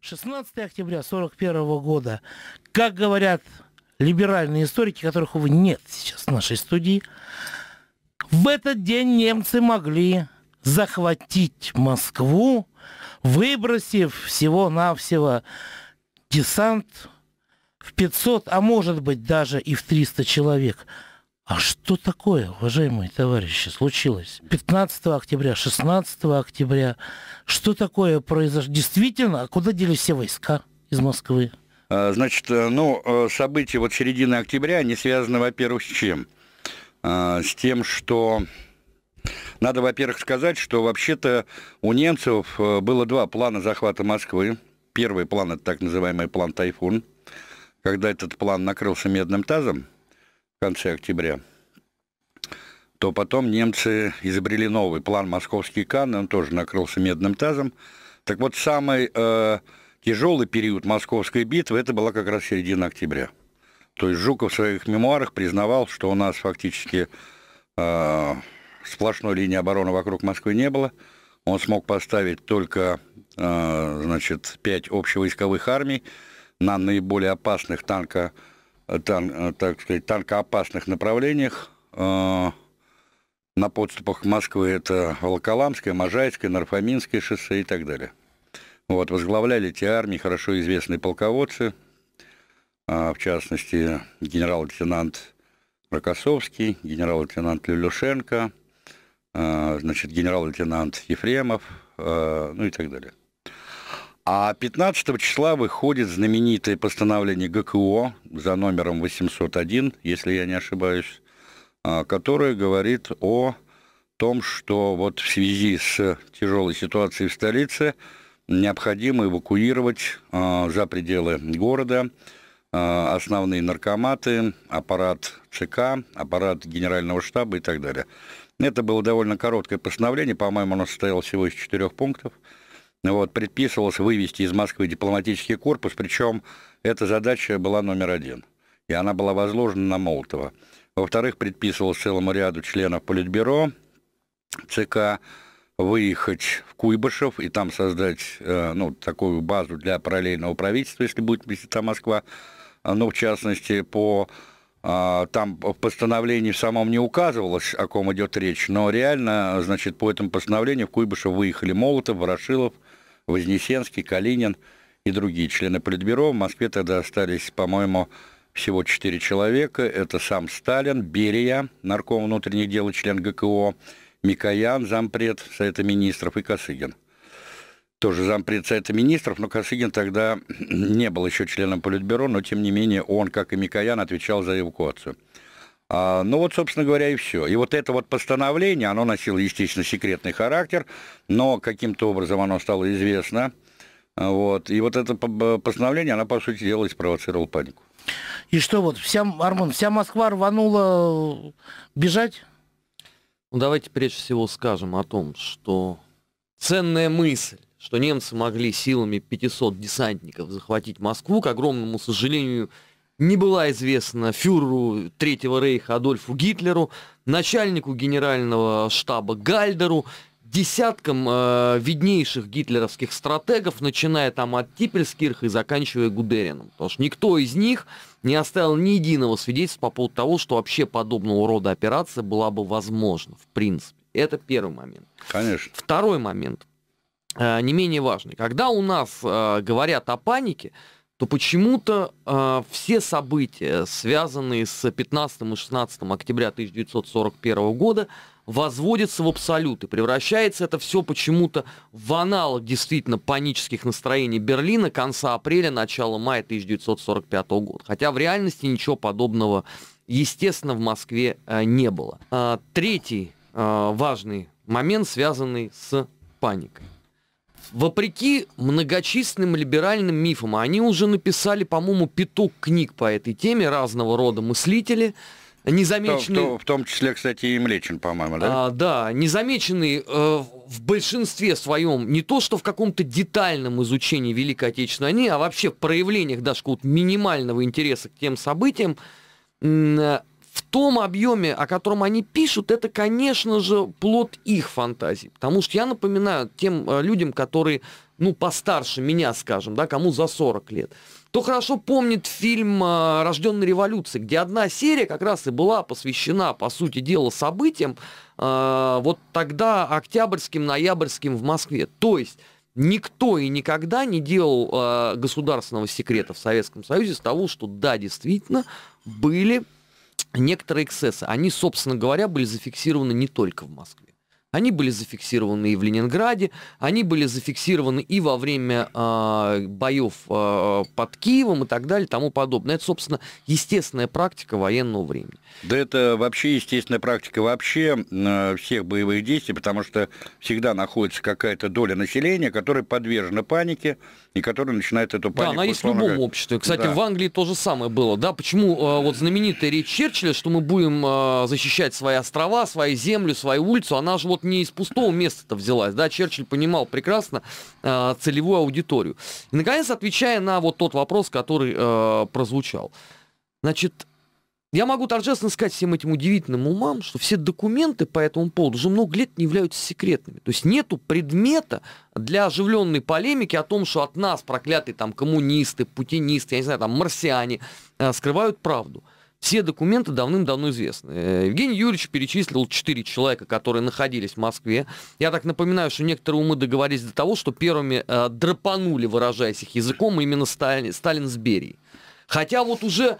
16 октября 1941 года, как говорят либеральные историки, которых, увы, нет сейчас в нашей студии, в этот день немцы могли захватить Москву, выбросив всего-навсего десант в 500, а может быть даже и в 300 человек – а что такое, уважаемые товарищи, случилось? 15 октября, 16 октября. Что такое произошло? Действительно, а куда делись все войска из Москвы? А, значит, э, ну, э, события вот середины октября, они связаны, во-первых, с чем? А, с тем, что надо, во-первых, сказать, что вообще-то у немцев э, было два плана захвата Москвы. Первый план – это так называемый план «Тайфун», когда этот план накрылся медным тазом – конце октября, то потом немцы изобрели новый план «Московский кан, он тоже накрылся медным тазом. Так вот, самый э, тяжелый период Московской битвы, это была как раз середина октября. То есть Жуков в своих мемуарах признавал, что у нас фактически э, сплошной линии обороны вокруг Москвы не было. Он смог поставить только э, значит, пять общевойсковых армий на наиболее опасных танкоходных тан, э, так сказать, танкоопасных направлениях э, на подступах Москвы. Это Волоколамское, Можайское, Нарфаминское шоссе и так далее. Вот, возглавляли эти армии хорошо известные полководцы, э, в частности, генерал-лейтенант Рокоссовский, генерал-лейтенант Люлюшенко, значит, генерал-лейтенант Ефремов, ну и так далее. А 15 числа выходит знаменитое постановление ГКО за номером 801, если я не ошибаюсь, а, которое говорит о том, что вот в связи с тяжелой ситуацией в столице необходимо эвакуировать а, за пределы города а, основные наркоматы, аппарат ЦК, аппарат Генерального штаба и так далее. Это было довольно короткое постановление, по-моему, оно состояло всего из четырех пунктов – ну вот, предписывалось вывести из Москвы дипломатический корпус, причем эта задача была номер один, и она была возложена на Молотова. Во-вторых, предписывалось целому ряду членов Политбюро ЦК выехать в Куйбышев и там создать э, ну, такую базу для параллельного правительства, если будет визита Москва. Ну, в частности, по а, там в постановлении в самом не указывалось, о ком идет речь, но реально, значит, по этому постановлению в Куйбышев выехали Молотов, Ворошилов, Вознесенский, Калинин и другие члены Политбюро. В Москве тогда остались, по-моему, всего четыре человека. Это сам Сталин, Берия, нарком внутренних дел член ГКО, Микоян, зампред Совета Министров и Косыгин. Тоже зампред Совета Министров, но Косыгин тогда не был еще членом Политбюро, но тем не менее он, как и Микоян, отвечал за эвакуацию. А, ну вот, собственно говоря, и все. И вот это вот постановление, оно носило, естественно, секретный характер, но каким-то образом оно стало известно. Вот. И вот это постановление, оно по сути дела, и спровоцировала панику. И что вот, вся, Арман, вся Москва рванула бежать? Ну, давайте прежде всего скажем о том, что ценная мысль, что немцы могли силами 500 десантников захватить Москву, к огромному сожалению, не была известна фюреру Третьего рейха Адольфу Гитлеру, начальнику генерального штаба Гальдеру, десяткам э, виднейших гитлеровских стратегов, начиная там от Типельскирха и заканчивая Гудерином. Потому что никто из них не оставил ни единого свидетельства по поводу того, что вообще подобного рода операция была бы возможна, в принципе. Это первый момент. Конечно. Второй момент, э, не менее важный. Когда у нас э, говорят о панике, э, то почему-то э, все события, связанные с 15 и 16 октября 1941 года, возводятся в абсолют и превращается это все почему-то в аналог действительно панических настроений Берлина конца апреля, начала мая 1945 года. Хотя в реальности ничего подобного, естественно, в Москве э, не было. Э, третий э, важный момент, связанный с паникой. Вопреки многочисленным либеральным мифам, они уже написали, по-моему, пяток книг по этой теме, разного рода мыслители, незамеченные... В том, в том числе, кстати, и Млечин, по-моему, да? А, да, незамеченные э, в большинстве своем не то, что в каком-то детальном изучении Великой Отечественной войны, а вообще в проявлениях даже какого-то минимального интереса к тем событиям, том объеме, о котором они пишут, это, конечно же, плод их фантазии. Потому что я напоминаю тем э, людям, которые, ну, постарше меня, скажем, да, кому за 40 лет, кто хорошо помнит фильм э, «Рожденная революция», где одна серия как раз и была посвящена, по сути дела, событиям э, вот тогда октябрьским, ноябрьским в Москве. То есть никто и никогда не делал э, государственного секрета в Советском Союзе с того, что да, действительно, были некоторые эксцессы, они, собственно говоря, были зафиксированы не только в Москве. Они были зафиксированы и в Ленинграде, они были зафиксированы и во время э, боев э, под Киевом и так далее, тому подобное. Это, собственно, естественная практика военного времени. Да это вообще естественная практика вообще э, всех боевых действий, потому что всегда находится какая-то доля населения, которая подвержена панике и которая начинает эту панику... Да, она есть в любом говоря... обществе. Кстати, да. в Англии то же самое было. Да? Почему э, вот знаменитая речь Черчилля, что мы будем э, защищать свои острова, свои землю, свою улицу, она же вот вот не из пустого места-то взялась, да, Черчилль понимал прекрасно э, целевую аудиторию. И, наконец, отвечая на вот тот вопрос, который э, прозвучал. Значит, я могу торжественно сказать всем этим удивительным умам, что все документы по этому поводу уже много лет не являются секретными. То есть нету предмета для оживленной полемики о том, что от нас проклятые там коммунисты, путинисты, я не знаю, там марсиане э, скрывают правду. Все документы давным-давно известны. Э, Евгений Юрьевич перечислил четыре человека, которые находились в Москве. Я так напоминаю, что некоторые умы договорились до того, что первыми э, драпанули, выражаясь их языком, именно Сталин, Сталин с Берией. Хотя вот уже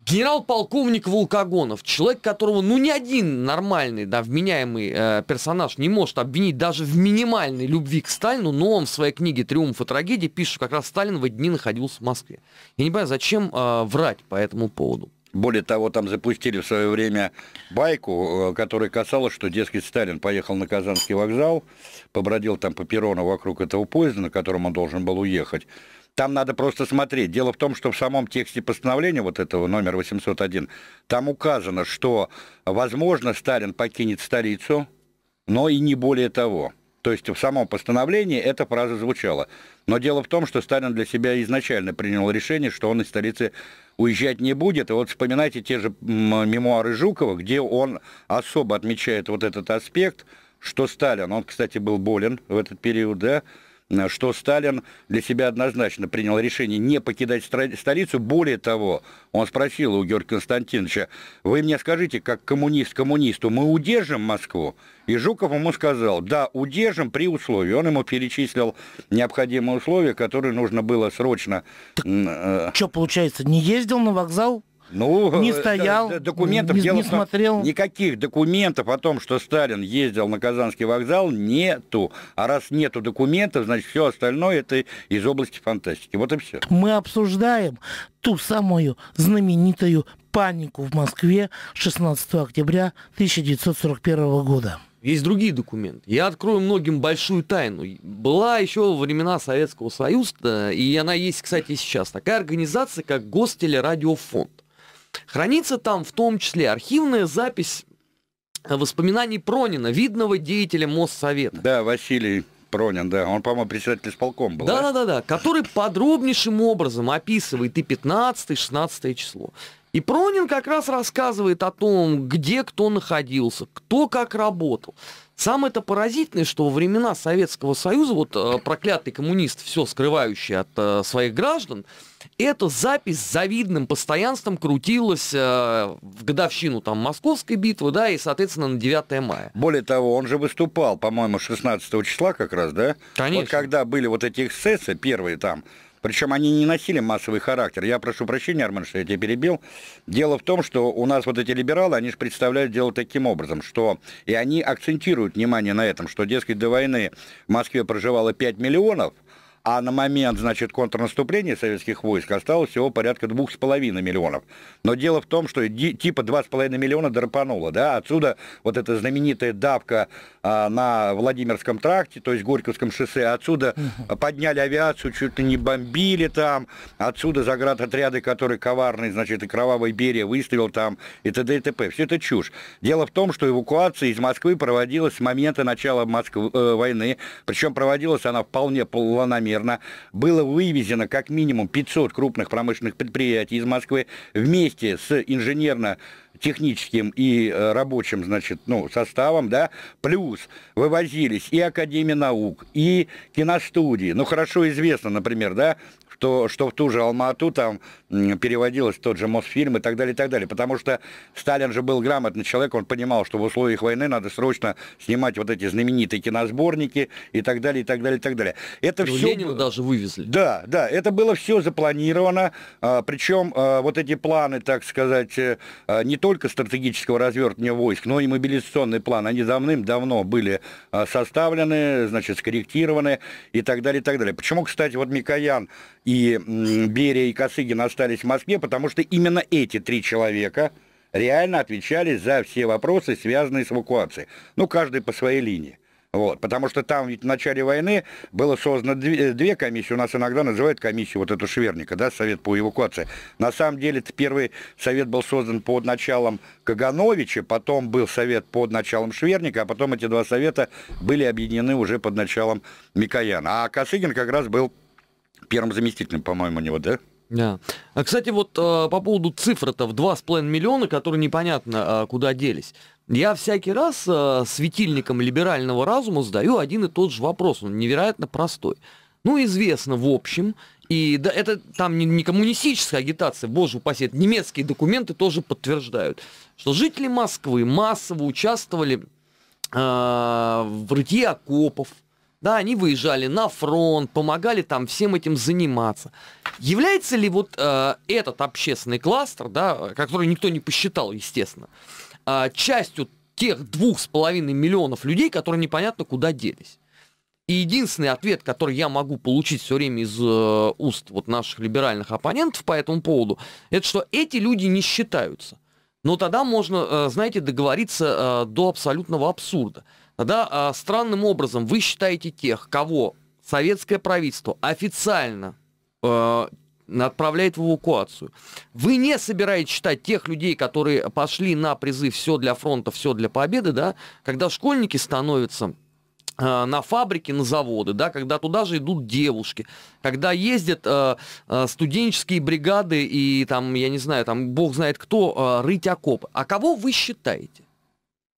генерал-полковник Волкогонов, человек, которого ну ни один нормальный, да, вменяемый э, персонаж не может обвинить даже в минимальной любви к Сталину, но он в своей книге «Триумф и трагедия» пишет, что как раз Сталин в эти дни находился в Москве. Я не понимаю, зачем э, врать по этому поводу. Более того, там запустили в свое время байку, э, которая касалась, что, детский Сталин поехал на Казанский вокзал, побродил там по перрону вокруг этого поезда, на котором он должен был уехать. Там надо просто смотреть. Дело в том, что в самом тексте постановления вот этого номер 801, там указано, что, возможно, Сталин покинет столицу, но и не более того. То есть в самом постановлении эта фраза звучала. Но дело в том, что Сталин для себя изначально принял решение, что он из столицы уезжать не будет. И вот вспоминайте те же мемуары Жукова, где он особо отмечает вот этот аспект, что Сталин, он, кстати, был болен в этот период, да, Э, что Сталин для себя однозначно принял решение не покидать столицу. Более того, он спросил у Георгия Константиновича, вы мне скажите, как коммунист коммунисту, мы удержим Москву? И Жуков ему сказал, да, удержим при условии. Он ему перечислил необходимые условия, которые нужно было срочно... Так, э, что, получается, не ездил на вокзал? Ну, не э, стоял, документов не, дело, не смотрел. Никаких документов о том, что Сталин ездил на Казанский вокзал, нету. А раз нету документов, значит, все остальное это из области фантастики. Вот и все. Мы обсуждаем ту самую знаменитую панику в Москве 16 октября 1941 года. Есть другие документы. Я открою многим большую тайну. Была еще во времена Советского Союза, э, и она есть, кстати, и сейчас, такая организация, как Гостелерадиофонд. Хранится там в том числе архивная запись э, воспоминаний Пронина, видного деятеля Моссовета. Да, Василий Пронин, да. Он, по-моему, председатель исполком был. Да-да-да, который подробнейшим образом описывает и 15, и 16 число. И Пронин как раз рассказывает о том, где кто находился, кто как работал. Самое это поразительное, что во времена Советского Союза, вот э, проклятый коммунист, все скрывающий от э, своих граждан, эта запись с завидным постоянством крутилась э, в годовщину там Московской битвы, да, и, соответственно, на 9 мая. Более того, он же выступал, по-моему, 16 числа как раз, да? Конечно. Вот когда были вот эти эксцессы, первые там, причем они не носили массовый характер. Я прошу прощения, Армен, что я тебя перебил. Дело в том, что у нас вот эти либералы, они же представляют дело таким образом, что и они акцентируют внимание на этом, что, дескать, до войны в Москве проживало 5 миллионов, а на момент, значит, контрнаступления советских войск осталось всего порядка 2,5 миллионов. Но дело в том, что типа 2,5 миллиона драпануло, да, отсюда вот эта знаменитая давка а, на Владимирском тракте, то есть Горьковском шоссе. Отсюда подняли авиацию, чуть ли не бомбили там. Отсюда заградотряды, которые коварные, значит, и кровавый Берия выставил там, и т.д. и т.п. Все это чушь. Дело в том, что эвакуация из Москвы проводилась с момента начала Москвы, э, войны. Причем проводилась она вполне планомерно. Было вывезено как минимум 500 крупных промышленных предприятий из Москвы вместе с инженерно техническим и э, рабочим, значит, ну, составом, да, плюс вывозились и Академия наук, и киностудии. Ну, хорошо известно, например, да, что, что в ту же Алмату там переводилось тот же Мосфильм и так далее, и так далее. Потому что Сталин же был грамотный человек, он понимал, что в условиях войны надо срочно снимать вот эти знаменитые киносборники и так далее, и так далее, и так далее. Это ну, все... Ленина даже вывезли. Да, да, это было все запланировано, а, причем а, вот эти планы, так сказать, э, а, не только стратегического развертывания войск, но и мобилизационный план, они давным-давно были составлены, значит, скорректированы и так далее, и так далее. Почему, кстати, вот Микоян и Берия и Косыгин остались в Москве, потому что именно эти три человека реально отвечали за все вопросы, связанные с эвакуацией. Ну, каждый по своей линии. Вот, потому что там ведь в начале войны было создано две, э, две комиссии, у нас иногда называют комиссию вот эту Шверника, да, Совет по эвакуации. На самом деле первый совет был создан под началом Кагановича, потом был совет под началом Шверника, а потом эти два совета были объединены уже под началом Микояна. А Косыгин как раз был первым заместителем, по-моему, у него, да? Да. А, кстати, вот э, по поводу цифр-то в 2,5 миллиона, которые непонятно э, куда делись. Я всякий раз э, светильником либерального разума задаю один и тот же вопрос. Он невероятно простой. Ну, известно, в общем, и да, это там не, не коммунистическая агитация, боже упаси, это немецкие документы тоже подтверждают, что жители Москвы массово участвовали э, в рытье окопов, да, они выезжали на фронт, помогали там всем этим заниматься. Является ли вот э, этот общественный кластер, да, который никто не посчитал, естественно, э, частью тех двух с половиной миллионов людей, которые непонятно куда делись? И единственный ответ, который я могу получить все время из э, уст вот наших либеральных оппонентов по этому поводу, это что эти люди не считаются. Но тогда можно, э, знаете, договориться э, до абсолютного абсурда да, а, странным образом вы считаете тех, кого советское правительство официально э, отправляет в эвакуацию. Вы не собираетесь считать тех людей, которые пошли на призыв «Все для фронта, все для победы», да, когда школьники становятся э, на фабрики, на заводы, да, когда туда же идут девушки, когда ездят э, э, студенческие бригады и там, я не знаю, там бог знает кто, э, рыть окопы. А кого вы считаете?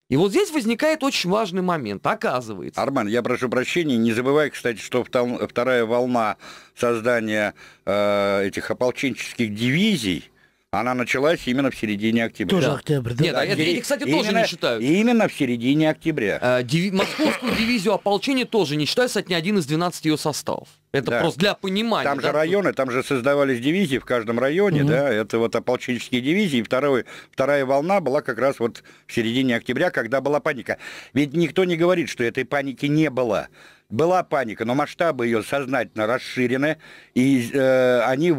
И вот здесь возникает очень важный момент, оказывается. Арман, я прошу прощения, не забывай, кстати, что вторая волна создания э, этих ополченческих дивизий – она началась именно в середине октября. Тоже да. октябрь, да? Нет, да, это, и, кстати, именно, тоже не считают. Именно в середине октября. А, диви... Московскую дивизию ополчения тоже не считают, кстати, ни один из 12 ее составов. Это да. просто для понимания. Там да? же районы, там же создавались дивизии в каждом районе, угу. да, это вот ополченческие дивизии. Второй, вторая волна была как раз вот в середине октября, когда была паника. Ведь никто не говорит, что этой паники не было была паника, но масштабы ее сознательно расширены. И э, они...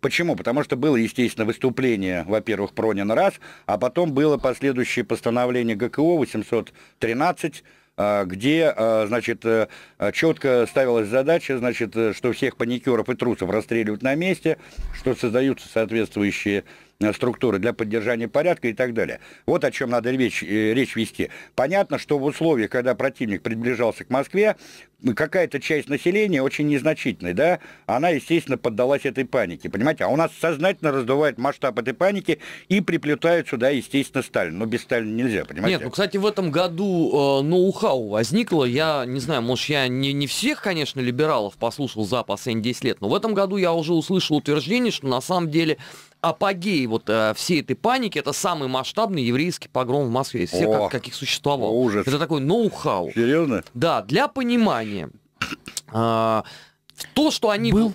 Почему? Потому что было, естественно, выступление, во-первых, Пронина раз, а потом было последующее постановление ГКО 813, э, где, э, значит, э, четко ставилась задача, значит, что всех паникеров и трусов расстреливают на месте, что создаются соответствующие Э, структуры для поддержания порядка и так далее. Вот о чем надо речь, э, речь вести. Понятно, что в условиях, когда противник приближался к Москве, какая-то часть населения, очень незначительная, да, она, естественно, поддалась этой панике, понимаете? А у нас сознательно раздувает масштаб этой паники и приплетают сюда, естественно, Сталин. Но без Сталина нельзя, понимаете? Нет, ну, кстати, в этом году э, ноу-хау возникло. Я не знаю, может, я не, не всех, конечно, либералов послушал за последние 10 лет, но в этом году я уже услышал утверждение, что на самом деле апогей вот э, всей этой паники, это самый масштабный еврейский погром в Москве, из всех, О, как, каких существовал. Ужас. Это такой ноу-хау. Серьезно? Да, для понимания. Э, то, что они... Был?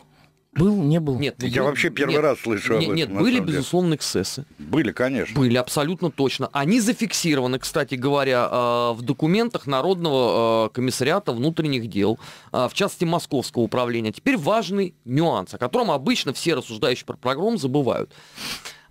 Был, не был? Нет, ну, я был, вообще первый нет, раз слышу нет, об этом. Нет, были, безусловно, эксцессы. Были, конечно. Были, абсолютно точно. Они зафиксированы, кстати говоря, э, в документах Народного э, комиссариата внутренних дел, э, в частности, Московского управления. Теперь важный нюанс, о котором обычно все рассуждающие про программ забывают.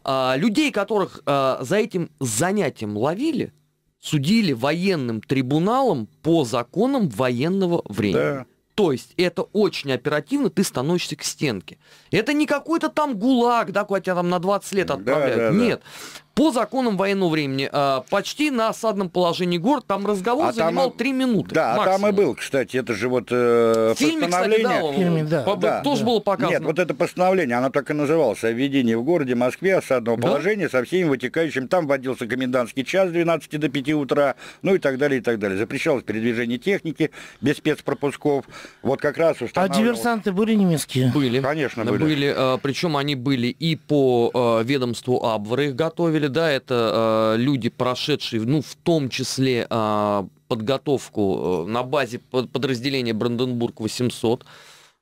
Людей, которых за этим занятием ловили, судили военным трибуналом по законам военного времени. Да. То есть это очень оперативно, ты становишься к стенке. Это не какой-то там гулаг, да, куда тебя там на 20 лет отправляют. Да, да, Нет. Да по законам военного времени, а, почти на осадном положении город, там разговор а занимал там, 3 минуты. Да, максимум. а там и был, кстати, это же вот э, в фильме, постановление... Кстати, да, в фильме, да. По, да. Тоже да. было показано. Нет, вот это постановление, оно так и называлось, о введении в городе Москве осадного да? положения со всеми вытекающими. Там вводился комендантский час с 12 до 5 утра, ну и так далее, и так далее. Запрещалось передвижение техники без спецпропусков. Вот как раз а устанавливалось... А диверсанты были немецкие? Были. Конечно, были. были а, причем они были и по ведомству Абвара их готовили, деле, да, это э, люди, прошедшие, ну, в том числе э, подготовку э, на базе под подразделения Бранденбург-800, э,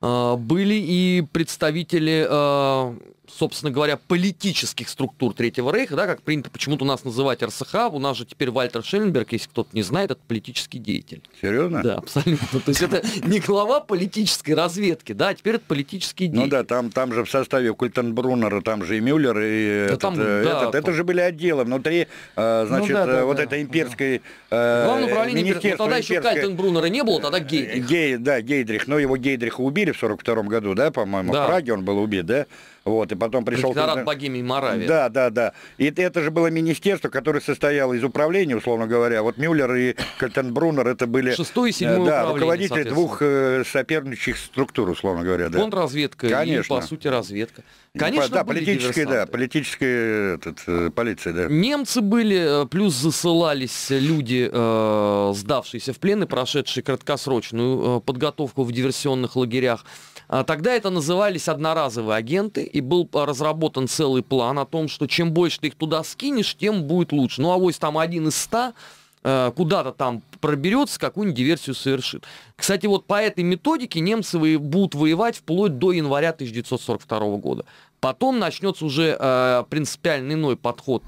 а, были и представители э, собственно говоря, политических структур Третьего Рейха, да, как принято почему-то у нас называть РСХ, у нас же теперь Вальтер Шелленберг, если кто-то не знает, это политический деятель. Серьезно? Да, абсолютно. То есть это не глава политической разведки, да, а теперь это политический деятель. Ну да, там, там же в составе Культенбруннера, там же и Мюллер, и да, этот, там, э, да, этот, это же были отделы внутри, э, ну значит, ну, да, да, э, вот да, этой имперской... Да. Главное управление имперской. Ну, тогда имперской... еще Кальтенбруннера не было, тогда Гейдрих. Гей, да, Гейдрих, но ну, его Гейдриха убили в 42 году, да, по-моему, да. в Праге он был убит, да? Вот, и потом пришел... Протекторат богемии Моравия. Да, да, да. И это же было министерство, которое состояло из управления, условно говоря. Вот Мюллер и Кальтенбруннер это были... Шестое и э, седьмое Да, руководители двух э, соперничающих структур, условно говоря. Да. Контрразведка Конечно. и, по сути, разведка. Ну, Конечно, да, политическая, да, политическая этот, э, полиция, да. Немцы были, плюс засылались люди, сдавшиеся в плен и прошедшие краткосрочную подготовку в диверсионных лагерях. А, тогда это назывались одноразовые агенты, и был разработан целый план о том, что чем больше ты их туда скинешь, тем будет лучше. Ну, а авось там один из ста э, куда-то там проберется, какую-нибудь диверсию совершит. Кстати, вот по этой методике немцы будут воевать вплоть до января 1942 года. Потом начнется уже э, принципиально иной подход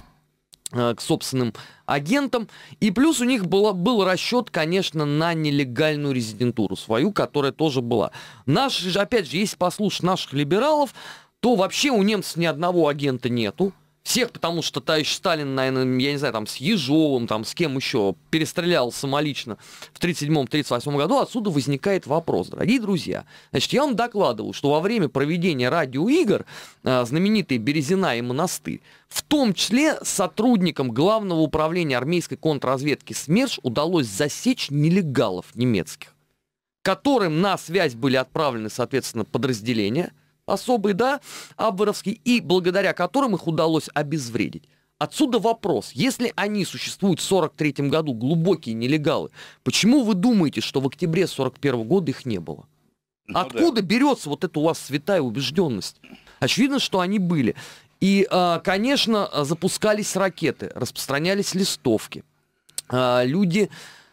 Э, к собственным агентам. И плюс у них было, был расчет, конечно, на нелегальную резидентуру свою, которая тоже была. Наши же, опять же, если послушать наших либералов, то вообще у немцев ни одного агента нету всех, потому что товарищ Сталин, наверное, я не знаю, там с Ежовым, там с кем еще, перестрелял самолично в 1937-1938 году, отсюда возникает вопрос, дорогие друзья. Значит, я вам докладывал, что во время проведения радиоигр э, знаменитые Березина и Монастырь, в том числе сотрудникам Главного управления армейской контрразведки СМЕРШ удалось засечь нелегалов немецких, которым на связь были отправлены, соответственно, подразделения – особый, да, Абверовский, и благодаря которым их удалось обезвредить. Отсюда вопрос, если они существуют в 1943 году, глубокие нелегалы, почему вы думаете, что в октябре 1941 года их не было? Ну, Откуда да. берется вот эта у вас святая убежденность? Очевидно, что они были. И, а, конечно, запускались ракеты, распространялись листовки. А, люди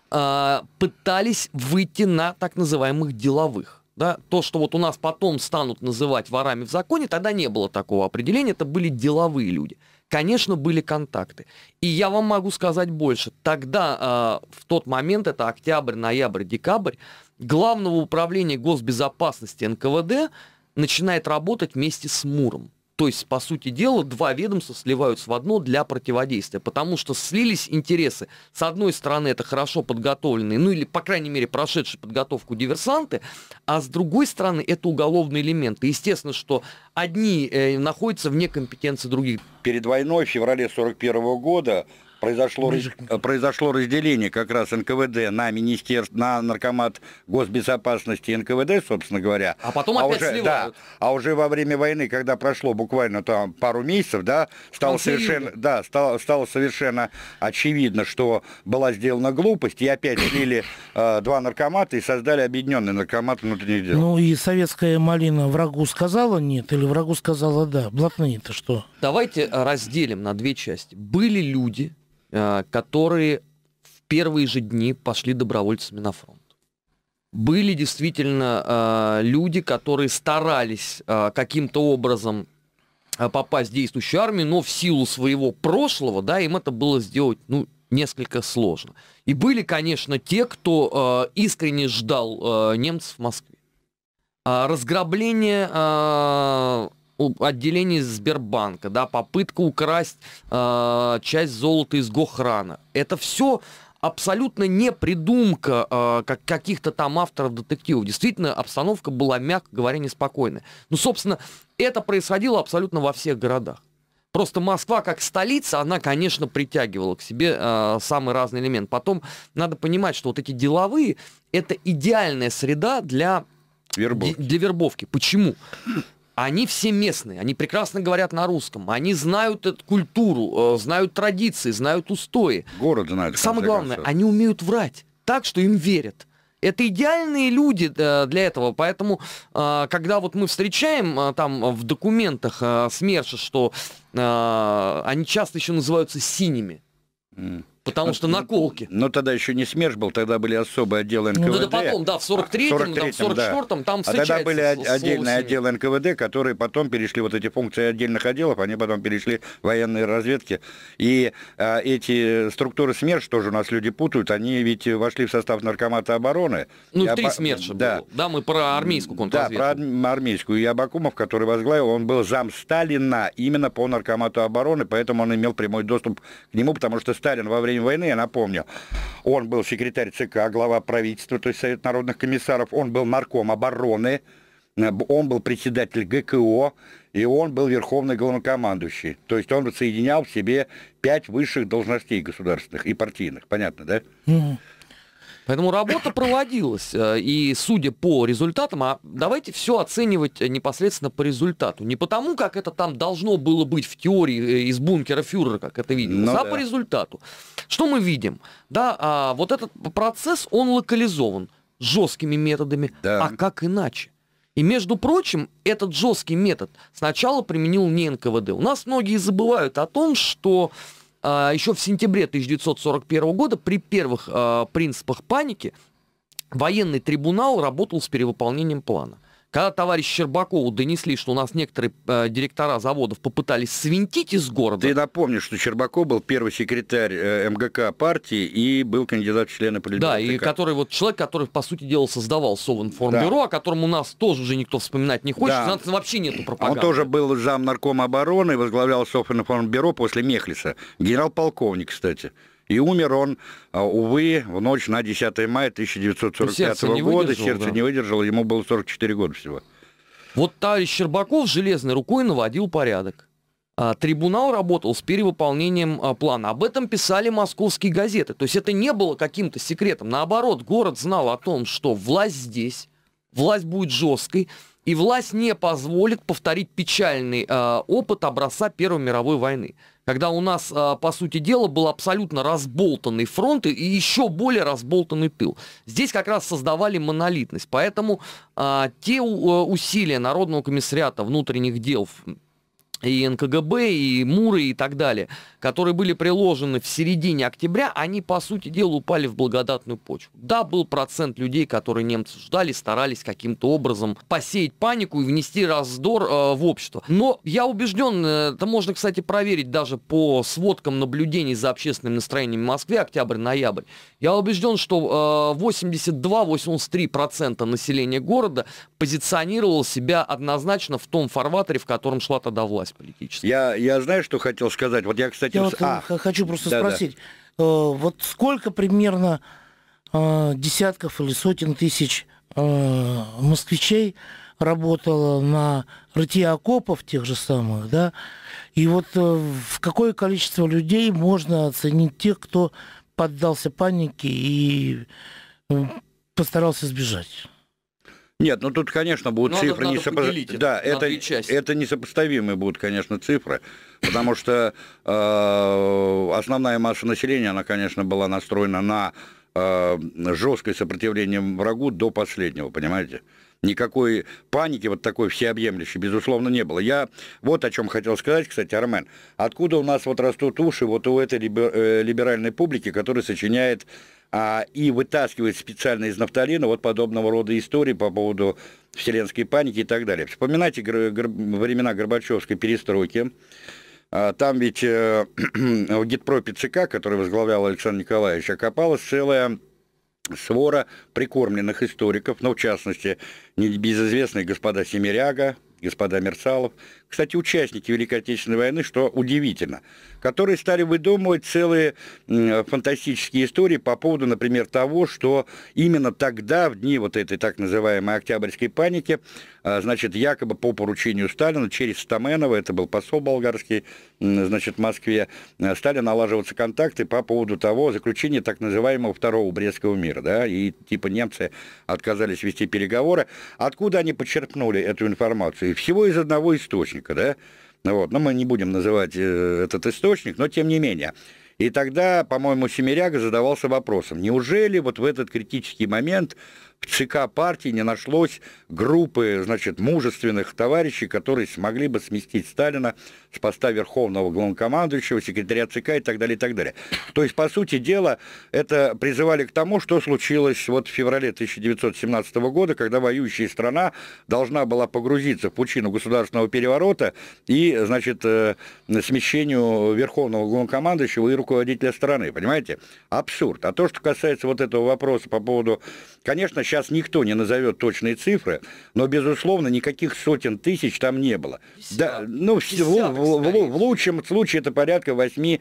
а, пытались выйти на так называемых деловых да, то, что вот у нас потом станут называть ворами в законе, тогда не было такого определения, это были деловые люди. Конечно, были контакты. И я вам могу сказать больше. Тогда, э, в тот момент, это октябрь, ноябрь, декабрь, Главного управления госбезопасности НКВД начинает работать вместе с Муром. То есть, по сути дела, два ведомства сливаются в одно для противодействия, потому что слились интересы. С одной стороны, это хорошо подготовленные, ну или, по крайней мере, прошедшие подготовку диверсанты, а с другой стороны, это уголовные элементы. Естественно, что одни э, находятся вне компетенции других. Перед войной, в феврале 1941 года, произошло, Ближе. Э, произошло разделение как раз НКВД на министерство, на наркомат госбезопасности НКВД, собственно говоря. А потом а опять уже, сливают. Да, а уже во время войны, когда прошло буквально там пару месяцев, да, стало совершенно, да, стало, стало совершенно очевидно, что была сделана глупость, и опять слили э, два наркомата и создали объединенный наркомат внутренних дел. Ну и советская малина врагу сказала нет или врагу сказала да? Блатные-то что? Давайте разделим на две части. Были люди, Э, которые в первые же дни пошли добровольцами на фронт. Были действительно э, люди, которые старались э, каким-то образом попасть в действующую армию, но в силу своего прошлого, да, им это было сделать, ну, несколько сложно. И были, конечно, те, кто искренне ждал немцев в Москве. А разграбление отделении Сбербанка, да, попытка украсть э, часть золота из Гохрана. Это все абсолютно не придумка э, как каких-то там авторов детективов. Действительно, обстановка была, мягко говоря, неспокойная. Ну, собственно, это происходило абсолютно во всех городах. Просто Москва как столица, она, конечно, притягивала к себе э, самый разный элемент. Потом надо понимать, что вот эти деловые, это идеальная среда для вербовки. Для вербовки. Почему? Они все местные, они прекрасно говорят на русском, они знают эту культуру, э, знают традиции, знают устои. Город знает. Самое главное, концов. они умеют врать так, что им верят. Это идеальные люди э, для этого, поэтому, э, когда вот мы встречаем там в документах СМЕРШа, что они часто еще называются синими, Mm. Потому ну, что наколки. Ну, Но ну, тогда еще не СМЕРШ был, тогда были особые отделы НКВД. Ну, это потом, да, в 43-м, 43 в 44-м, там а тогда были отдельные отделы НКВД, которые потом перешли, вот эти функции отдельных отделов, они потом перешли в военные разведки. И а, эти структуры СМЕРШ, тоже у нас люди путают, они ведь вошли в состав Наркомата обороны. Ну, и три об... СМЕРШа да. было. Да, мы про армейскую контрразведку. Да, про армейскую. И Абакумов, который возглавил, он был зам Сталина именно по Наркомату обороны, поэтому он имел прямой доступ к нему, потому что Сталин во время время войны, я напомню, он был секретарь ЦК, глава правительства, то есть Совет народных комиссаров, он был нарком обороны, он был председатель ГКО, и он был верховный главнокомандующий. То есть он соединял в себе пять высших должностей государственных и партийных, понятно, да? Mm-hmm. Поэтому работа проводилась. Э, и судя по результатам, а давайте все оценивать э, непосредственно по результату. Не потому, как это там должно было быть в теории э, из бункера фюрера, как это видим, ну, а да. по результату. Что мы видим? Да, а, вот этот процесс, он локализован жесткими методами, да. а как иначе? И, между прочим, этот жесткий метод сначала применил не НКВД. У нас многие забывают о том, что а, еще в сентябре 1941 года при первых а, принципах паники военный трибунал работал с перевыполнением плана. Когда товарищ Щербакову донесли, что у нас некоторые э, директора заводов попытались свинтить из города... Ты напомни, что Щербаков был первый секретарь э, МГК партии и был кандидат в члены политбюро. Да, и который вот человек, который, по сути дела, создавал Совинформбюро, да. о котором у нас тоже уже никто вспоминать не хочет, да. у нас вообще нету пропаганды. Он тоже был зам наркома обороны, возглавлял Совинформбюро после Мехлиса. Генерал-полковник, кстати. И умер он, а, увы, в ночь на 10 мая 1945 ну, сердце года. сердце да. не выдержало, ему было 44 года всего. Вот товарищ Щербаков железной рукой наводил порядок. А, трибунал работал с перевыполнением а, плана. Об этом писали московские газеты. То есть это не было каким-то секретом. Наоборот, город знал о том, что власть здесь, власть будет жесткой, и власть не позволит повторить печальный э, опыт образца Первой мировой войны когда у нас, а, по сути дела, был абсолютно разболтанный фронт и еще более разболтанный тыл. Здесь как раз создавали монолитность, поэтому а, те э, усилия Народного комиссариата внутренних дел и НКГБ, и Муры, и так далее, которые были приложены в середине октября, они, по сути дела, упали в благодатную почву. Да, был процент людей, которые немцы ждали, старались каким-то образом посеять панику и внести раздор э, в общество. Но я убежден, э, это можно, кстати, проверить даже по сводкам наблюдений за общественным настроением Москвы октябрь-ноябрь. Я убежден, что э, 82-83% населения города позиционировало себя однозначно в том фарватере, в котором шла тогда власть политический. Я, я знаю, что хотел сказать. Вот я, кстати... Я вот, а, хочу просто да, спросить. Да. Э, вот сколько примерно э, десятков или сотен тысяч э, москвичей работало на рытье окопов тех же самых, да, и вот в какое количество людей можно оценить тех, кто поддался панике и постарался сбежать? Нет, ну тут, конечно, будут Но цифры несопоставимые. Да, это, это несопоставимые будут, конечно, цифры, потому что э, основная масса населения, она, конечно, была настроена на э, жесткое сопротивление врагу до последнего, понимаете? Никакой паники вот такой всеобъемлющей, безусловно, не было. Я вот о чем хотел сказать, кстати, Армен. Откуда у нас вот растут уши вот у этой э, либеральной публики, которая сочиняет а, и вытаскивает специально из нафталина вот подобного рода истории по поводу вселенской паники и так далее. Вспоминайте времена Горбачевской перестройки. А, там ведь э, в Гитпропе ЦК, который возглавлял Александр Николаевич, окопалась целая свора прикормленных историков, но ну, в частности, небезызвестные господа Семеряга, господа мерсалов кстати, участники Великой Отечественной войны, что удивительно, которые стали выдумывать целые фантастические истории по поводу, например, того, что именно тогда, в дни вот этой так называемой октябрьской паники, а, значит, якобы по поручению Сталина через Стаменова, это был посол болгарский, значит, в Москве, а, стали налаживаться контакты по поводу того заключения так называемого Второго Брестского мира, да, и типа немцы отказались вести переговоры. Откуда они почерпнули эту информацию? Всего из одного источника источника, да? Вот. Но ну, мы не будем называть э, этот источник, но тем не менее. И тогда, по-моему, Семеряга задавался вопросом, неужели вот в этот критический момент ЦК партии не нашлось группы, значит, мужественных товарищей, которые смогли бы сместить Сталина с поста верховного главнокомандующего, секретаря ЦК и так далее, и так далее. То есть, по сути дела, это призывали к тому, что случилось вот в феврале 1917 года, когда воюющая страна должна была погрузиться в пучину государственного переворота и, значит, э, смещению верховного главнокомандующего и руководителя страны, понимаете? Абсурд. А то, что касается вот этого вопроса по поводу Конечно, сейчас никто не назовет точные цифры, но, безусловно, никаких сотен тысяч там не было. Да, ну, в, в, в, в лучшем случае это порядка 8-10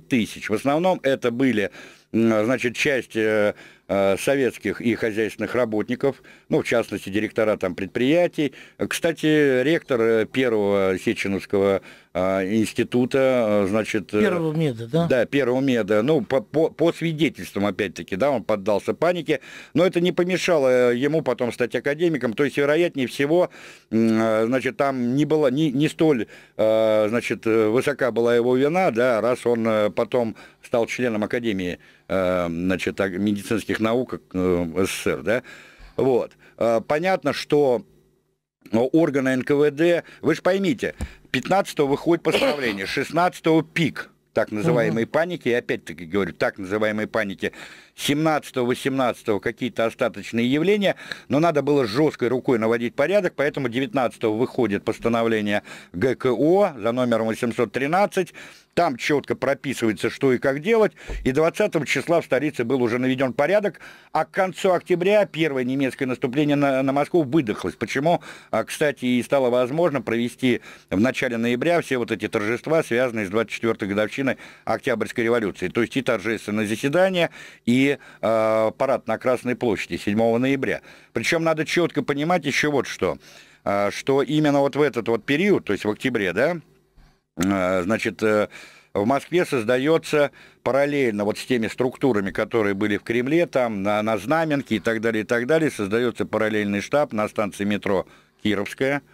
тысяч. В основном это были, значит, часть э, Э, советских и хозяйственных работников, ну, в частности, директора там предприятий. Кстати, ректор э, первого Сеченовского э, института, значит... Первого меда, да? Да, первого меда. Ну, по, по, по свидетельствам, опять-таки, да, он поддался панике, но это не помешало ему потом стать академиком, то есть, вероятнее всего, значит, там не было не, не столь, значит, высока была его вина, да, раз он потом стал членом академии Э, значит, а, медицинских наук э, СССР, да, вот. Э, понятно, что органы НКВД, вы же поймите, 15-го выходит постановление, 16-го пик так называемой паники, я опять-таки говорю, так называемой паники, 17-18 какие-то остаточные явления, но надо было жесткой рукой наводить порядок, поэтому 19 выходит постановление ГКО за номером 813, там четко прописывается, что и как делать, и 20 числа в столице был уже наведен порядок, а к концу октября первое немецкое наступление на, на Москву выдохлось. Почему, А кстати, и стало возможно провести в начале ноября все вот эти торжества, связанные с 24-й годовщиной Октябрьской революции. То есть и торжественное заседание, и э, парад на Красной площади 7 ноября. Причем надо четко понимать еще вот что, э, что именно вот в этот вот период, то есть в октябре, да, э, значит, э, в Москве создается параллельно вот с теми структурами, которые были в Кремле, там на, на Знаменке и так далее, и так далее, создается параллельный штаб на станции метро Кировская –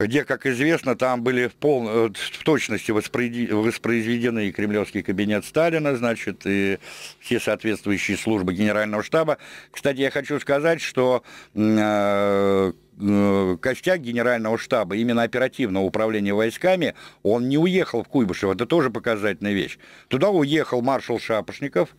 где, как известно, там были в, пол... Э, в точности воспроизведены и кремлевский кабинет Сталина, значит, и все соответствующие службы Генерального штаба. Кстати, я хочу сказать, что э, э, костяк генерального штаба, именно оперативного управления войсками, он не уехал в Куйбышев. Это тоже показательная вещь. Туда уехал маршал Шапошников,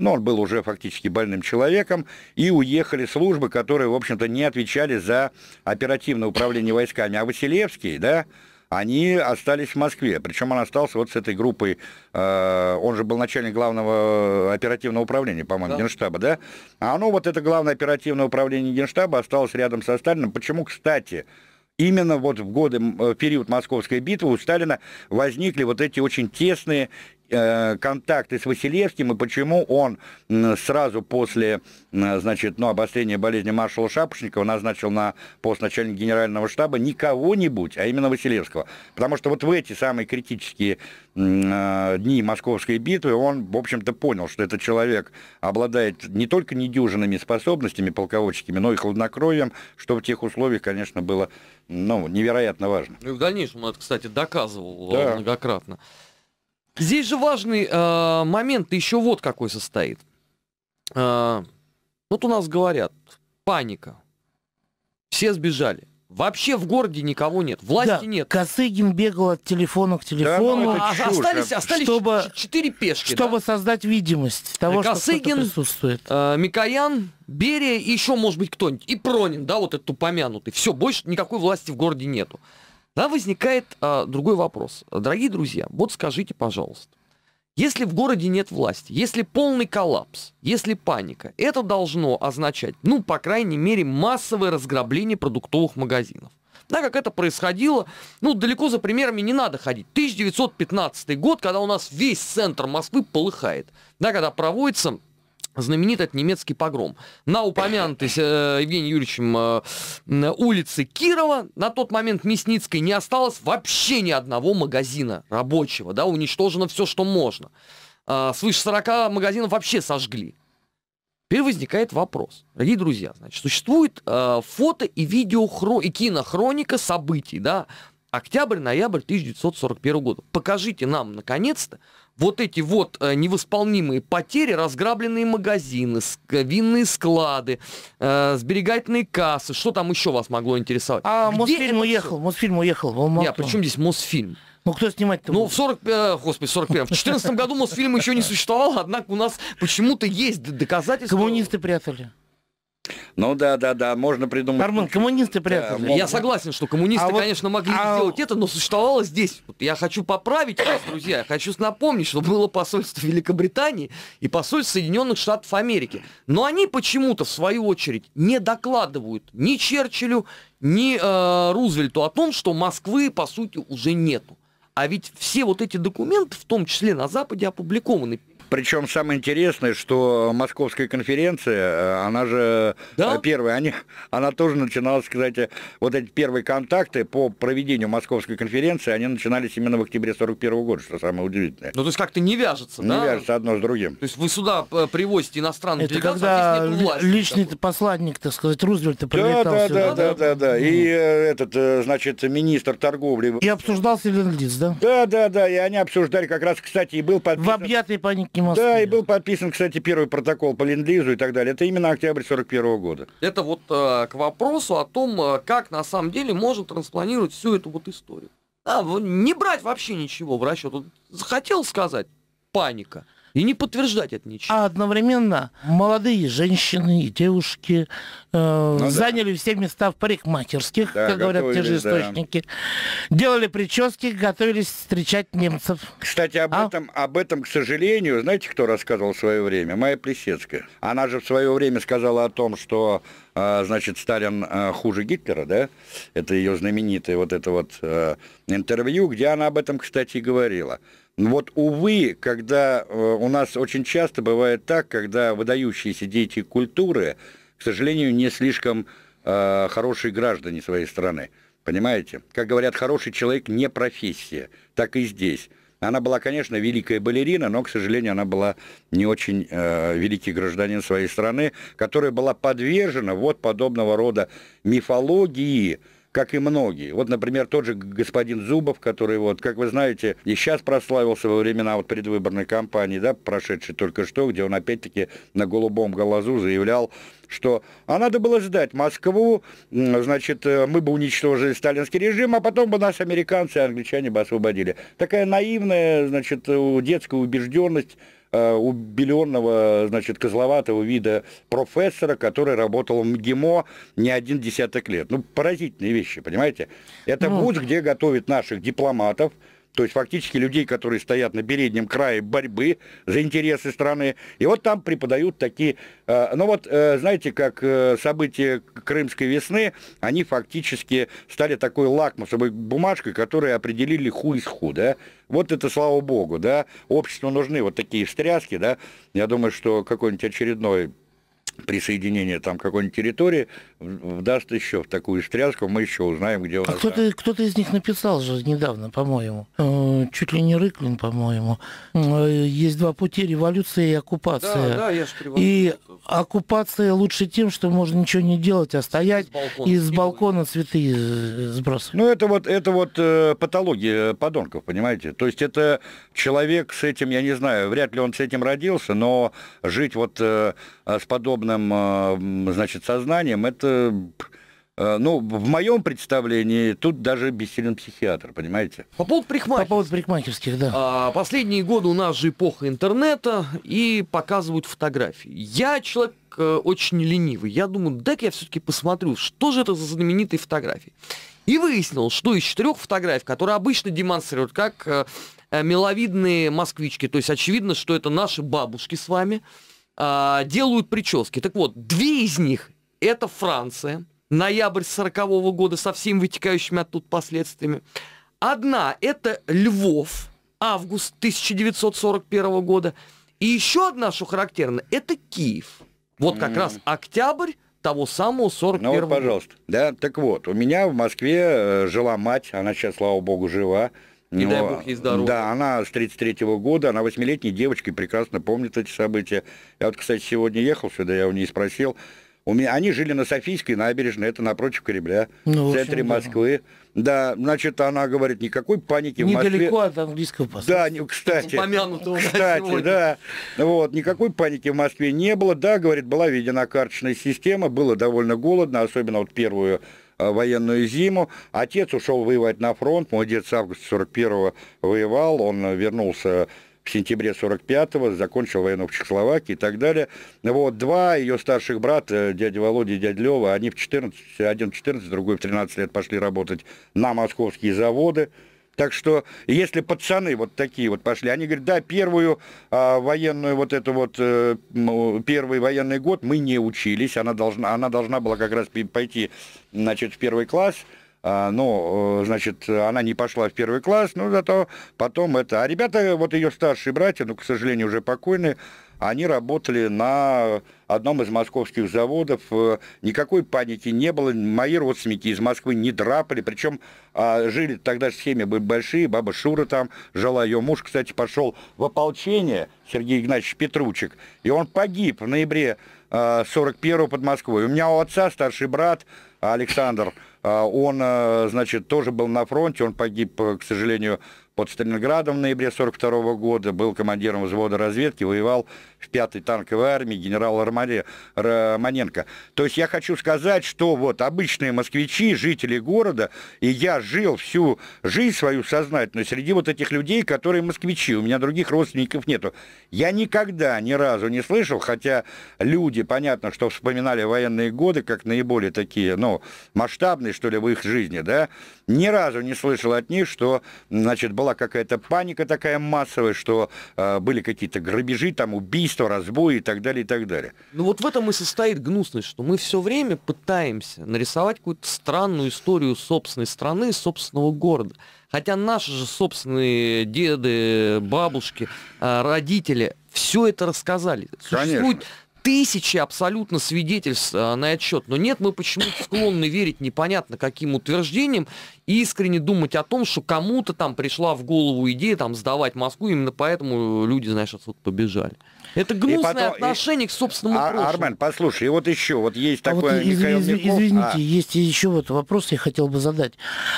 но он был уже фактически больным человеком, и уехали службы, которые, в общем-то, не отвечали за оперативное управление войсками. А Василевский, да, они остались в Москве. Причем он остался вот с этой группой, э, он же был начальник главного оперативного управления, по-моему, да. Генштаба, да? А оно, вот это главное оперативное управление Генштаба, осталось рядом со Сталиным. Почему, кстати, именно вот в годы, э, в период Московской битвы у Сталина возникли вот эти очень тесные Э, контакты с Василевским и почему он сразу после значит, ну, обострения болезни маршала Шапошникова назначил на пост начальника генерального штаба не кого-нибудь, а именно Василевского. Потому что вот в эти самые критические э, дни Московской битвы он, в общем-то, понял, что этот человек обладает не только недюжинными способностями полководческими, но и хладнокровием, что в тех условиях, конечно, было ну, невероятно важно. Ну и в дальнейшем он это, кстати, доказывал э, да. многократно. Здесь же важный э, момент еще вот какой состоит. Э, вот у нас говорят, паника. Все сбежали. Вообще в городе никого нет, власти да, нет. Косыгин бегал от телефона к телефону, да, ну, а, чушь, остались, остались чтобы, четыре пешки. Чтобы да? создать видимость того, Косыгин, что присутствует. Э, Микоян, Берия еще, может быть, кто-нибудь. И Пронин, да, вот этот упомянутый. Все, больше никакой власти в городе нету. Да, возникает а, другой вопрос. Дорогие друзья, вот скажите, пожалуйста, если в городе нет власти, если полный коллапс, если паника, это должно означать, ну, по крайней мере, массовое разграбление продуктовых магазинов. Да, как это происходило, ну, далеко за примерами не надо ходить. 1915 год, когда у нас весь центр Москвы полыхает. Да, когда проводится знаменит этот немецкий погром. На упомянутой э, Евгением Юрьевичем э, улице Кирова на тот момент Мясницкой не осталось вообще ни одного магазина рабочего, да, уничтожено все, что можно. Э, свыше 40 магазинов вообще сожгли. Теперь возникает вопрос. Дорогие друзья, значит, существует э, фото и видео хро и кинохроника событий, да, октябрь-ноябрь 1941 года. Покажите нам, наконец-то, вот эти вот э, невосполнимые потери, разграбленные магазины, винные склады, э, сберегательные кассы, что там еще вас могло интересовать? А Где Мосфильм уехал, все? Мосфильм уехал. В Нет, причем здесь Мосфильм? Ну, кто снимать-то Ну, будет? в 40... Э, господи, 41 В 14 году Мосфильм еще не существовал, однако у нас почему-то есть доказательства... Коммунисты прятали. Ну да, да, да, можно придумать. Армен, коммунисты прятали. Да, я согласен, что коммунисты, а конечно, могли а... сделать это, но существовало здесь. Вот я хочу поправить вас, друзья, я хочу напомнить, что было посольство Великобритании и посольство Соединенных Штатов Америки. Но они почему-то, в свою очередь, не докладывают ни Черчиллю, ни э, Рузвельту о том, что Москвы, по сути, уже нету. А ведь все вот эти документы, в том числе на Западе, опубликованы причем самое интересное, что московская конференция, э, она же э, да? первая, они, она тоже начиналась, кстати, вот эти первые контакты по проведению московской конференции, они начинались именно в октябре 41 -го года, что самое удивительное. Ну, то есть как-то не вяжется, не да? Не вяжется одно с другим. То есть вы сюда э, привозите иностранных Это делегацию, когда а власти, личный -то посланник, так сказать, Рузвельта прилетал да, да, сюда. Да, да, да, да, И э, этот, значит, министр торговли. И обсуждался ленд да? Да, да, да, и они обсуждали как раз, кстати, и был подписан... В объятой панике Крымский мост. Да, и был подписан, кстати, первый протокол по ленд и так далее. Это именно октябрь 41 -го года. Это вот э, к вопросу о том, э, как на самом деле можно транспланировать всю эту вот историю. Да, не брать вообще ничего в расчет. Вот захотел сказать, паника – и не подтверждать это ничего. А одновременно молодые женщины и девушки э, ну, заняли да. все места в парикмахерских, да, как говорят те же источники. Да. Делали прически, готовились встречать немцев. Кстати, об, а? этом, об этом, к сожалению, знаете, кто рассказывал в свое время? Майя Плесецкая. Она же в свое время сказала о том, что а, значит, Сталин а, хуже Гитлера, да? Это ее знаменитое вот это вот э, интервью, где она об этом, кстати, и говорила. Вот, увы, когда э, у нас очень часто бывает так, когда выдающиеся дети культуры, к сожалению, не слишком э, хорошие граждане своей страны. Понимаете? Как говорят, хороший человек не профессия. Так и здесь. Она была, конечно, великая балерина, но, к сожалению, она была не очень э, великий гражданин своей страны, которая была подвержена вот подобного рода мифологии, как и многие. Вот, например, тот же господин Зубов, который, вот, как вы знаете, и сейчас прославился во времена вот предвыборной кампании, да, прошедшей только что, где он опять-таки на голубом глазу заявлял, что а надо было ждать Москву, значит, э, мы бы уничтожили сталинский режим, а потом бы нас американцы и англичане бы освободили. Такая наивная, значит, детская убежденность Э, у беленного, значит, козловатого вида профессора, который работал в МГИМО не один десяток лет. Ну, поразительные вещи, понимаете? Это ну... вуз, где готовят наших дипломатов, то есть фактически людей, которые стоят на переднем крае борьбы за интересы страны. И вот там преподают такие, э, ну вот, э, знаете, как э, события Крымской весны, они фактически стали такой лакмусовой бумажкой, которая определили ху из ху, да. Вот это, слава богу, да, обществу нужны вот такие встряски, да. Я думаю, что какой-нибудь очередной присоединение там какой-нибудь территории вдаст еще в такую стряску, мы еще узнаем, где у А кто-то, кто-то из них написал же недавно, по-моему. Э, чуть ли не Рыклин, по-моему. Э, есть два пути, революция и оккупация. Да, да, я же И оккупация лучше тем, что можно ничего не делать, а стоять с балкона, и с балкона цветы сбрасывать. Ну, это вот, это вот э, патология подонков, понимаете? То есть это человек с этим, я не знаю, вряд ли он с этим родился, но жить вот э, с подобным масштабным а, значит, сознанием, это э, ну, в моем представлении тут даже бессилен психиатр, понимаете? По поводу парикмахерских. По поводу парикмахерских, да. А, последние годы у нас же эпоха интернета, и показывают фотографии. Я человек э, очень ленивый. Я думаю, дай-ка я все-таки посмотрю, что же это за знаменитые фотографии. И выяснил, что из четырех фотографий, которые обычно демонстрируют как э, э, миловидные москвички, то есть очевидно, что это наши бабушки с вами, а, делают прически. Так вот, две из них – это Франция, ноябрь 40 -го года со всеми вытекающими оттуда последствиями. Одна – это Львов, август 1941 года. И еще одна, что характерно, это Киев. Вот mm. как раз октябрь того самого 41 -го. Ну вот, пожалуйста. Да, так вот, у меня в Москве э, жила мать, она сейчас, слава богу, жива. Не дай бог ей здоровья. Да, она с 33 -го года, она восьмилетняя девочка и прекрасно помнит эти события. Я вот, кстати, сегодня ехал сюда, я у нее спросил. У меня, они жили на Софийской набережной, это напротив Кремля, ну, в центре в Москвы. Да. значит, она говорит, никакой паники Недалеко в Москве. Недалеко от английского посольства. Да, не, кстати, кстати, да, вот, никакой паники в Москве не было. Да, говорит, была введена карточная система, было довольно голодно, особенно вот первую Э, военную зиму. Отец ушел воевать на фронт, мой дед с августа 41-го воевал, он э, вернулся в сентябре 45-го, закончил войну в Чехословакии и так далее. Вот два ее старших брата, э, дядя Володя и дядя Лева, они в 14, один в 14, другой в 13 лет пошли работать на московские заводы. Так что, если пацаны вот такие вот пошли, они говорят, да, первую а, военную вот эту вот, э, первый военный год мы не учились, она должна, она должна была как раз пойти, значит, в первый класс, а, ну, значит, она не пошла в первый класс, но зато потом это... А ребята, вот ее старшие братья, ну, к сожалению, уже покойные, они работали на одном из московских заводов. Э, никакой паники не было. Мои родственники из Москвы не драпали. Причем а, жили тогда в схеме были большие. Баба Шура там жила. Ее муж, кстати, пошел в ополчение, Сергей Игнатьевич Петручек. И он погиб в ноябре а, 41-го под Москвой. У меня у отца старший брат Александр. А, он, э, значит, тоже был на фронте, он погиб, э, к сожалению, под Сталинградом в ноябре 1942 года, был командиром взвода разведки, воевал в 5-й танковой армии генерал Ромаре, Романенко. То есть я хочу сказать, что вот обычные москвичи, жители города, и я жил всю жизнь свою сознательную среди вот этих людей, которые москвичи, у меня других родственников нету. Я никогда ни разу не слышал, хотя люди, понятно, что вспоминали военные годы как наиболее такие, ну, масштабные, что ли, в их жизни, да, ни разу не слышал от них, что, значит, была какая-то паника такая массовая, что э, были какие-то грабежи, там, убийства, убийства, разбои и так далее, и так далее. Ну вот в этом и состоит гнусность, что мы все время пытаемся нарисовать какую-то странную историю собственной страны, собственного города. Хотя наши же собственные деды, бабушки, а, родители все это рассказали. Существует, Конечно тысячи абсолютно свидетельств а, на этот счет. Но нет, мы почему-то склонны верить непонятно каким утверждениям и искренне думать о том, что кому-то там пришла в голову идея там сдавать Москву, именно поэтому люди, знаешь, отсюда побежали. Это гнусное потом, отношение и... к собственному а, прошлому. Армен, послушай, и вот еще, вот есть а такое... Вот, из, из, из, Извините, а. есть еще вот вопрос, я хотел бы задать.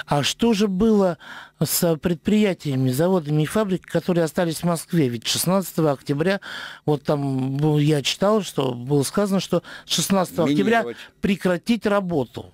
А что же было с предприятиями, заводами и фабриками, которые остались в Москве. Ведь 16 октября, вот там я читал, что было сказано, что 16 Минировать. октября прекратить работу.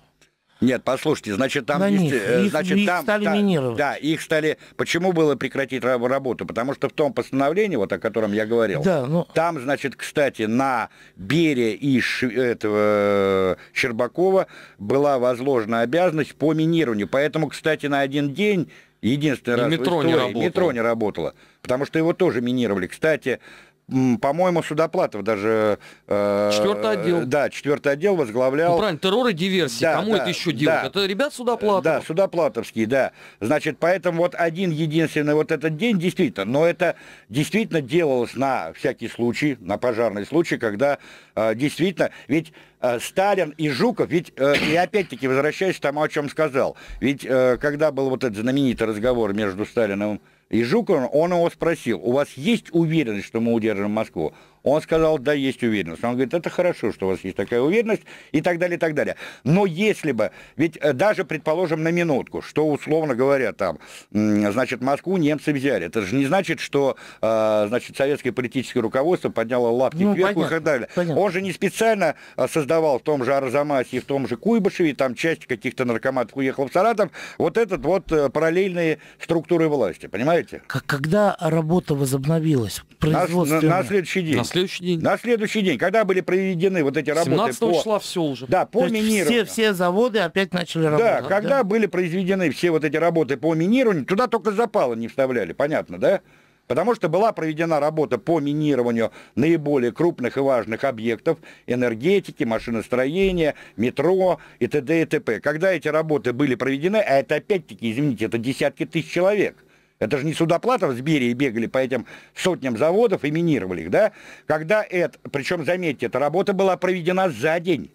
Нет, послушайте, значит, там На есть, них. Э, значит, их, там, стали там, минировать. Да, их стали. Почему было прекратить работу? Потому что в том постановлении, вот о котором я говорил, да, ну... там, значит, кстати, на Бере и Ш... этого Щербакова была возложена обязанность по минированию. Поэтому, кстати, на один день Единственный и раз метро в истории. не работало. метро не работало, потому что его тоже минировали. Кстати, по-моему, Судоплатов даже... Э, четвертый отдел. Да, четвертый отдел возглавлял... Ну, правильно, террор и диверсии. Да, Кому да, это еще делать? Да, это ребят Судоплатов. Да, Судоплатовские, да. Значит, поэтому вот один единственный вот этот день действительно, но это действительно делалось на всякий случай, на пожарный случай, когда э, действительно... Ведь э, Сталин и Жуков, ведь, э, и опять-таки возвращаясь к тому, о чем сказал, ведь э, когда был вот этот знаменитый разговор между Сталиным и и Жуков, он его спросил, у вас есть уверенность, что мы удержим Москву? Он сказал, да, есть уверенность. Он говорит, это хорошо, что у вас есть такая уверенность и так далее, и так далее. Но если бы, ведь э, даже, предположим, на минутку, что, условно говоря, там, значит, Москву немцы взяли. Это же не значит, что, э, значит, советское политическое руководство подняло лапки ну, кверху понятно, и так далее. Понятно. Он же не специально э, создавал в том же Арзамасе, в том же Куйбышеве, там часть каких-то наркоматов уехала в Саратов. Вот этот вот параллельные структуры власти, понимаете? Когда работа возобновилась? На, на, на следующий день. На следующий день? На следующий день, когда были проведены вот эти работы. 17 по, числа все уже. Да, по То минированию. Все, все заводы опять начали работать. Да, когда да? были произведены все вот эти работы по минированию, туда только запалы не вставляли, понятно, да? Потому что была проведена работа по минированию наиболее крупных и важных объектов энергетики, машиностроения, метро и т.д. и т.п. Когда эти работы были проведены, а это опять-таки, извините, это десятки тысяч человек, это же не Судоплатов с Берией бегали по этим сотням заводов и минировали их, да? Когда это, причем, заметьте, эта работа была проведена за день.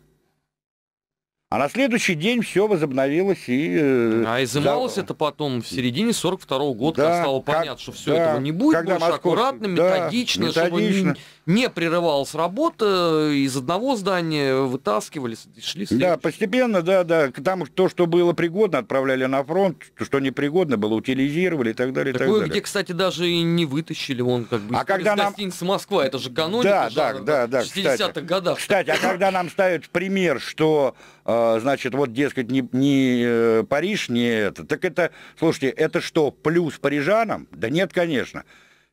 А на следующий день все возобновилось и... Э, а изымалось да, это потом в середине 42 -го года, да, когда стало как, понятно, что все да, этого не будет, когда больше Московский, аккуратно, методично, да, методично, чтобы не, не прерывалась работа, э, из одного здания вытаскивали, шли следующий. Да, постепенно, да, да, К тому то, что было пригодно, отправляли на фронт, то, что непригодно было, утилизировали и так далее, Такое, и так далее. где, кстати, даже и не вытащили, он как бы а когда нам... гостиницы Москва, это же каноника да, жанра, да, да, да, 60-х годах. Кстати, а когда нам ставят пример, что а, значит, вот, дескать, не, не э, Париж, не это. Так это, слушайте, это что, плюс парижанам? Да нет, конечно.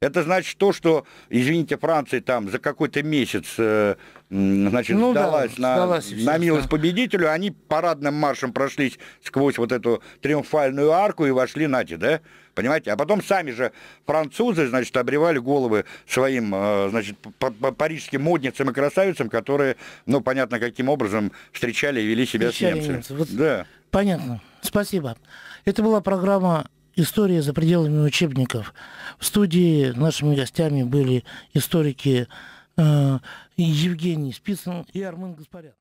Это значит то, что, извините, Франция там за какой-то месяц, э, значит, ну, сдалась, да, на, сдалась на милость да. победителю, они парадным маршем прошлись сквозь вот эту триумфальную арку и вошли, нате, да? Понимаете? А потом сами же французы, значит, обревали головы своим, э, значит, парижским модницам и красавицам, которые, ну, понятно, каким образом встречали и вели себя встречали с немцами. Немцы. Вот да. Понятно. Спасибо. Это была программа «История за пределами учебников». В студии нашими гостями были историки э, Евгений Спицын и Армен Гаспарян.